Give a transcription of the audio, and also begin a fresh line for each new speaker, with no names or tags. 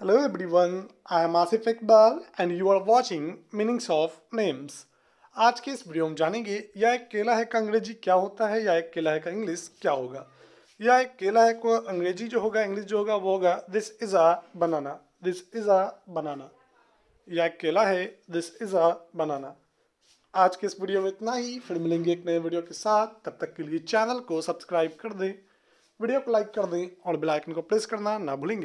Hello everyone, I am Asif Iqbal and you are watching Meanings of Names. आज के इस video में जानेंगे या एक केला है का अंग्रेजी क्या होता है या एक केला है का इंग्लिश क्या होगा या एक केला है को अंग्रेजी जो होगा इंग्लिश जो होगा वो होगा this is a banana this is a banana या एक केला है दिस इज अ बनाना आज के इस वीडियो में इतना ही फिर मिलेंगे एक नए वीडियो के साथ तब तक के लिए चैनल को सब्सक्राइब कर दें वीडियो को लाइक कर दें और बेलाइकन को प्रेस करना ना भूलेंगे